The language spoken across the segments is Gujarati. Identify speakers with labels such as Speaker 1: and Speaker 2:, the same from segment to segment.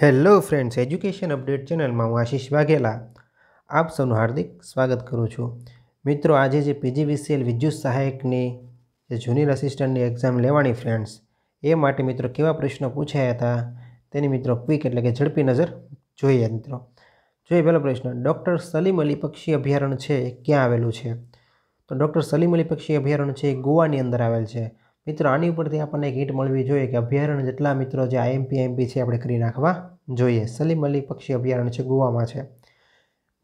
Speaker 1: હેલો ફ્રેન્ડ્સ એજ્યુકેશન અપડેટ ચેનલમાં હું આશીષ વાઘેલા આપ સૌનું હાર્દિક સ્વાગત કરું છું મિત્રો આજે જે પીજીવીસીએલ વિદ્યુત સહાયકની જે જુનિયર અસિસ્ટન્ટની એક્ઝામ લેવાની ફ્રેન્ડ્સ એ માટે મિત્રો કેવા પ્રશ્નો પૂછાયા હતા તેની મિત્રો ક્વિક એટલે કે ઝડપી નજર જોઈએ મિત્રો જોઈએ પહેલો પ્રશ્ન ડૉક્ટર સલીમ અલી પક્ષી અભયારણ્ય છે ક્યાં આવેલું છે તો ડૉક્ટર સલીમ અલી પક્ષી અભયારણ્ય છે એ ગોવાની અંદર આવેલ છે મિત્રો આની ઉપરથી આપણને એક હિટ મળવી જોઈએ કે અભયારણ્ય જેટલા મિત્રો જે આઈએમપી એમપી છે આપણે કરી નાખવા જોઈએ સલીમ અલી પક્ષી અભયારણ્ય છે ગોવામાં છે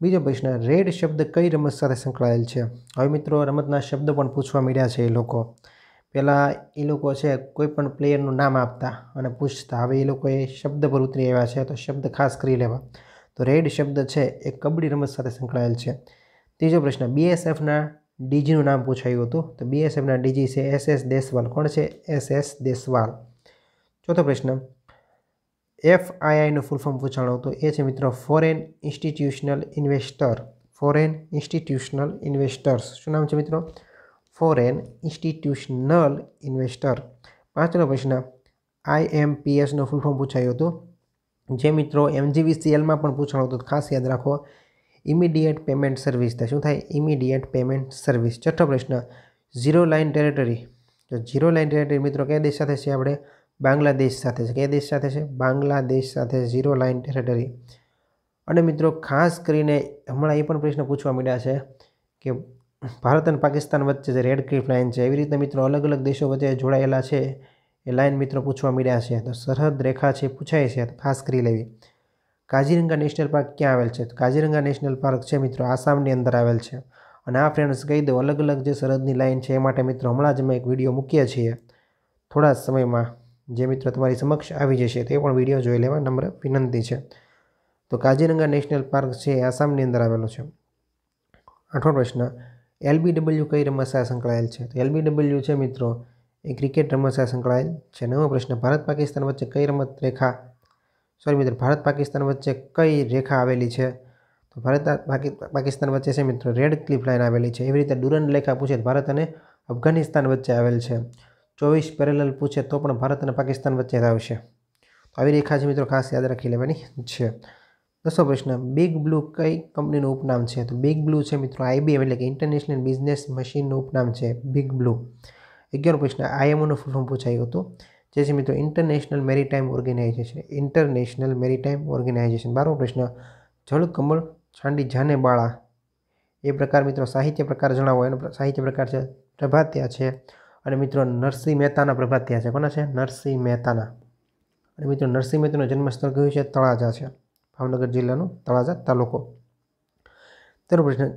Speaker 1: બીજો પ્રશ્ન રેડ શબ્દ કઈ રમત સાથે સંકળાયેલ છે હવે મિત્રો રમતના શબ્દ પણ પૂછવા મળ્યા છે એ લોકો પહેલાં એ લોકો છે કોઈ પણ પ્લેયરનું નામ આપતા અને પૂછતા હવે એ લોકોએ શબ્દ પર ઉતરી આવ્યા છે તો શબ્દ ખાસ કરી લેવા તો રેડ શબ્દ છે એ કબડ્ડી રમત સાથે સંકળાયેલ છે ત્રીજો પ્રશ્ન બીએસએફના ડીજીનું નામ પૂછાયું હતું તો બીએસએફના ડીજી છે એસ એસ દેસવાલ કોણ છે એસ એસ દેસવાલ ચોથો પ્રશ્ન એફઆઈઆઈનું ફૂલ ફોર્મ પૂછાણું હતું એ છે મિત્રો foreign institutional investor foreign institutional investors શું નામ છે મિત્રો ફોરેન ઇન્સ્ટિટ્યુશનલ ઇન્વેસ્ટર પાંચમો પ્રશ્ન આઈએમપીએસનું ફૂલ ફોર્મ પૂછાયું હતું જે મિત્રો એમજીવીસીએલમાં પણ પૂછાણું હતું ખાસ યાદ રાખો ઇમિડિયેટ પેમેન્ટ સર્વિસ થાય શું થાય ઇમિડિયેટ પેમેન્ટ સર્વિસ છઠ્ઠો પ્રશ્ન ઝીરો લાઇન ટેરેટરી તો ઝીરો લાઇન ટેરેટરી મિત્રો કયા દેશ સાથે છે આપણે બાંગ્લાદેશ સાથે છે કયા દેશ સાથે છે બાંગ્લાદેશ સાથે ઝીરો લાઇન ટેરેટરી અને મિત્રો ખાસ કરીને હમણાં એ પણ પ્રશ્ન પૂછવા મળ્યા છે કે ભારત અને પાકિસ્તાન વચ્ચે જે રેડ ક્લિફ લાઇન છે એવી રીતે મિત્રો અલગ અલગ દેશો વચ્ચે જોડાયેલા છે એ લાઇન મિત્રો પૂછવા મળ્યા છે તો સરહદ રેખા છે પૂછાય છે ખાસ કરી લેવી કાજીરંગા નેશનલ પાર્ક ક્યાં આવેલ છે કાજીરંગા નેશનલ પાર્ક છે મિત્રો આસામની અંદર આવેલ છે અને આ ફ્રેન્ડ્સ કહી દો અલગ અલગ જે સરહદની લાઈન છે એ માટે મિત્રો હમણાં જ અમે એક વિડીયો મૂકીએ છીએ થોડા સમયમાં જે મિત્રો તમારી સમક્ષ આવી જશે તે પણ વિડીયો જોઈ લેવા નમ્ર વિનંતી છે તો કાજીરંગા નેશનલ પાર્ક છે એ આસામની અંદર આવેલો છે આઠો પ્રશ્ન એલબીડબલ્યુ કઈ રમત સાથે સંકળાયેલ છે તો એલબીડબલ્યુ છે મિત્રો એ ક્રિકેટ રમત સાથે સંકળાયેલ છે નવો પ્રશ્ન ભારત પાકિસ્તાન વચ્ચે કઈ રમત રેખા સોરી મિત્રો ભારત પાકિસ્તાન વચ્ચે કઈ રેખા આવેલી છે તો ભારત પાકિસ્તાન વચ્ચે છે મિત્રો રેડ ક્લિફ લાઇન આવેલી છે એવી રીતે ડુરન રેખા પૂછે ભારત અને અફઘાનિસ્તાન વચ્ચે આવેલ છે ચોવીસ પેરેલલ પૂછે તો પણ ભારત અને પાકિસ્તાન વચ્ચે આવશે તો આવી રેખા છે મિત્રો ખાસ યાદ રાખી લેવાની છે દસો પ્રશ્ન બિગ બ્લુ કઈ કંપનીનું ઉપનામ છે તો બિગ બ્લુ છે મિત્રો આઈબીએમ એટલે કે ઇન્ટરનેશનલ બિઝનેસ મશીનનું ઉપનામ છે બિગ બ્લુ અગિયાર પ્રશ્ન આઈએમઓનું ફૂલ ફોર્મ પૂછાયું હતું જે છે મિત્રો international maritime organisation international maritime organisation બારમો પ્રશ્ન જળકમળ છાંડી જાને બાળા એ પ્રકાર મિત્રો સાહિત્ય પ્રકાર જણાવો એનો સાહિત્ય પ્રકાર છે પ્રભાત્યા છે અને મિત્રો નરસિંહ મહેતાના પ્રભાત્યા છે કોના છે નરસિંહ મહેતાના અને મિત્રો નરસિંહ મહેતાનું જન્મસ્થળ કયું છે તળાજા છે ભાવનગર જિલ્લાનું તળાજા તાલુકો તેનો પ્રશ્ન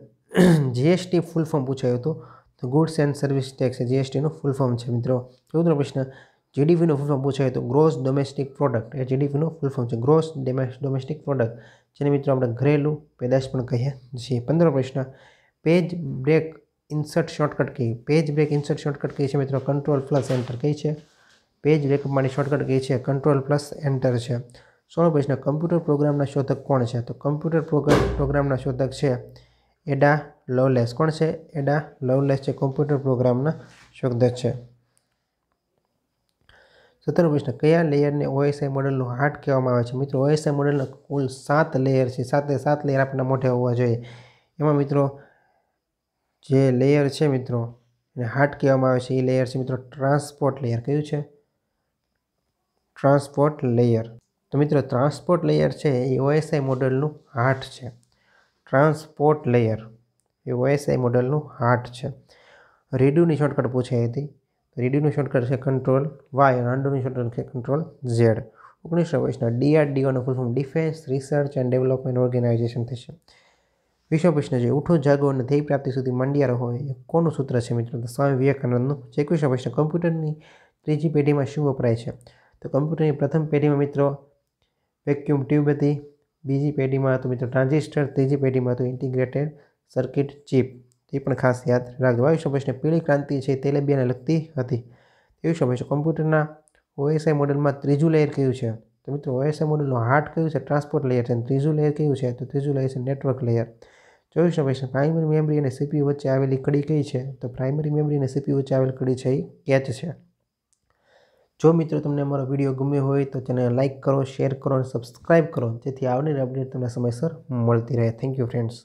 Speaker 1: જીએસટી ફૂલ ફોર્મ પૂછાયો હતું તો ગુડ્સ એન્ડ સર્વિસ ટેક્સ જીએસટીનું ફૂલ ફોર્મ છે મિત્રો ચૌદનો પ્રશ્ન જીડીપીનું ફૂલ ફોર્મ પૂછાય તો ગ્રોસ ડોમેસ્ટિક પ્રોડક્ટ એ જીડીપીનું ફૂલ ફોર્મ છે ગ્રોસ ડોમેસ્ટિક પ્રોડક્ટ જેને મિત્રો આપણે ઘરેલું પેદાશ પણ કહીએ છીએ પંદર પ્રશ્ન page break insert shortcut key page break insert shortcut કહી છે મિત્રો કંટ્રોલ પ્લસ એન્ટર કઈ છે પેજ બ્રેકઅપ માટે શોર્ટકટ કઈ છે કંટ્રોલ પ્લસ એન્ટર છે સોળ પ્રશ્ન કમ્પ્યુટર પ્રોગ્રામના શોધક કોણ છે તો કમ્પ્યુટર પ્રોગ્રામ પ્રોગ્રામના શોધક છે એડા લવલેસ કોણ છે એડા લવલેસ છે કમ્પ્યુટર પ્રોગ્રામના શોધક છે સત્તરમો પ્રશ્ન કયા લેયરને ઓએસઆઈ મોડલનું હાર્ટ કહેવામાં આવે છે મિત્રો ઓએસઆઈ મોડલના કુલ સાત લેયર છે સાતે સાત લેયર આપણા મોઢે હોવા જોઈએ એમાં મિત્રો જે લેયર છે મિત્રો એને હાર્ટ કહેવામાં આવે છે એ લેયર છે મિત્રો ટ્રાન્સપોર્ટ લેયર કયું છે ટ્રાન્સપોર્ટ લેયર તો મિત્રો ટ્રાન્સપોર્ટ લેયર છે એ ઓએસઆઈ મોડલનું હાર્ટ છે ટ્રાન્સપોર્ટ લેયર એ ઓએસઆઈ મોડલનું હાર્ટ છે રેડ્યુની શોર્ટકટ પૂછાઈ હતી રેડીનું શોર્ટકટ છે કંટ્રોલ વાય અને અંડરનું શોર્ટકટ છે કંટ્રોલ ઝેડ ઓગણીસો વીસના ડીઆરડીઓનો full form defence research and development organisation થશે વિશ્વ પ્રશ્ન છે ઉઠો જાગો અને ધ્યેય પ્રાપ્તિ સુધી મંડિયા રહો એ કોનું સૂત્ર છે મિત્રો સ્વામી વિવેકાનંદનું જે એકવીસો પ્રશ્ન કમ્પ્યુટરની ત્રીજી પેઢીમાં શું વપરાય છે તો કમ્પ્યુટરની પ્રથમ પેઢીમાં મિત્રો વેક્યુમ ટ્યુબ હતી બીજી પેઢીમાં હતું મિત્રો ટ્રાન્ઝિસ્ટર ત્રીજી પેઢીમાં હતું ઇન્ટિગ્રેટેડ સર્કિટ ચિપ તે પણ ખાસ યાદ રાખજો વાયુ સમસ્યા પીળી ક્રાંતિ છે તેલેબિયાને લગતી હતી એવી શબ્દ કોમ્પ્યુટરના ઓએસઆઈ મોડલમાં ત્રીજું લેયર કયું છે તો મિત્રો ઓએસઆઈ મોડેલનું હાર્ટ કયું છે ટ્રાન્સપોર્ટ લેયર છે અને ત્રીજું લેયર કયું છે તો ત્રીજું લેયર છે નેટવર્ક લેયર ચોવીસ સમસ્યા પ્રાઇમરી મેમરી અને સીપીયુ વચ્ચે આવેલી કડી કઈ છે તો પ્રાઇમરી મેમરી અને સીપીયુ વચ્ચે આવેલી કડી છે એ કેચ છે જો મિત્રો તમને અમારો વિડીયો ગમ્યો હોય તો તેને લાઇક કરો શેર કરો અને સબસ્ક્રાઈબ કરો જેથી આવનારી અપડેટ તમને સમયસર મળતી રહે થેન્ક યુ ફ્રેન્ડ્સ